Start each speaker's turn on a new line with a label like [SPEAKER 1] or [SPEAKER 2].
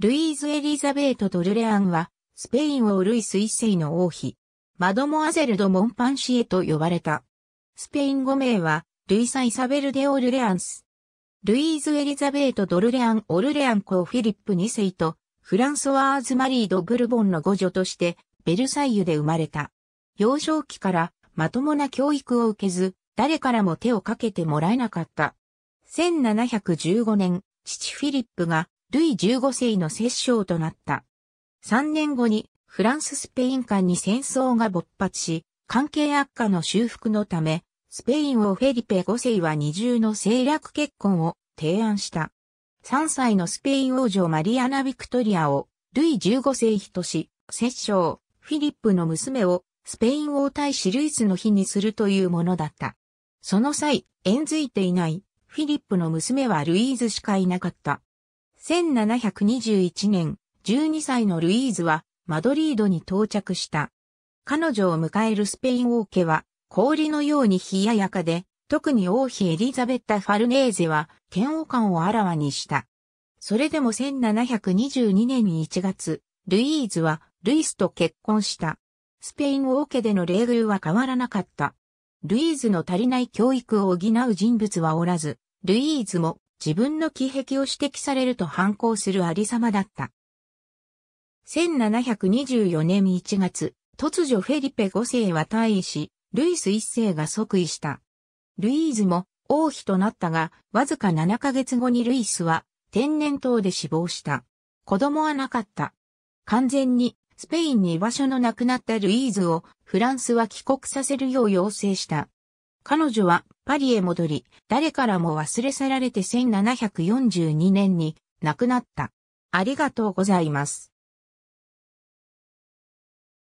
[SPEAKER 1] ルイーズ・エリザベート・ドルレアンは、スペインをルイス一世の王妃、マドモアゼルド・モンパンシエと呼ばれた。スペイン語名は、ルイサ・イサベル・デ・オルレアンス。ルイーズ・エリザベート・ドルレアン・オルレアン公フィリップ二世と、フランソワーズ・マリード・ブルボンの五女として、ベルサイユで生まれた。幼少期から、まともな教育を受けず、誰からも手をかけてもらえなかった。1715年、父フィリップがルイ15世の摂政となった。3年後にフランス・スペイン間に戦争が勃発し、関係悪化の修復のため、スペイン王フェリペ5世は二重の政略結婚を提案した。3歳のスペイン王女マリアナ・ビクトリアをルイ15世妃とし、摂政、フィリップの娘をスペイン王太子ルイスの日にするというものだった。その際、縁づいていないフィリップの娘はルイーズしかいなかった。1721年、12歳のルイーズはマドリードに到着した。彼女を迎えるスペイン王家は氷のように冷ややかで、特に王妃エリザベッタ・ファルネーゼは嫌悪感をあらわにした。それでも1722年1月、ルイーズはルイスと結婚した。スペイン王家での礼遇は変わらなかった。ルイーズの足りない教育を補う人物はおらず、ルイーズも自分の奇癖を指摘されると反抗するありさまだった。1724年1月、突如フェリペ5世は退位し、ルイス1世が即位した。ルイーズも王妃となったが、わずか7ヶ月後にルイスは天然痘で死亡した。子供はなかった。完全にスペインに居場所のなくなったルイーズをフランスは帰国させるよう要請した。彼女はパリへ戻り、誰からも忘れ去られて1742年に亡くなった。ありがとうございます。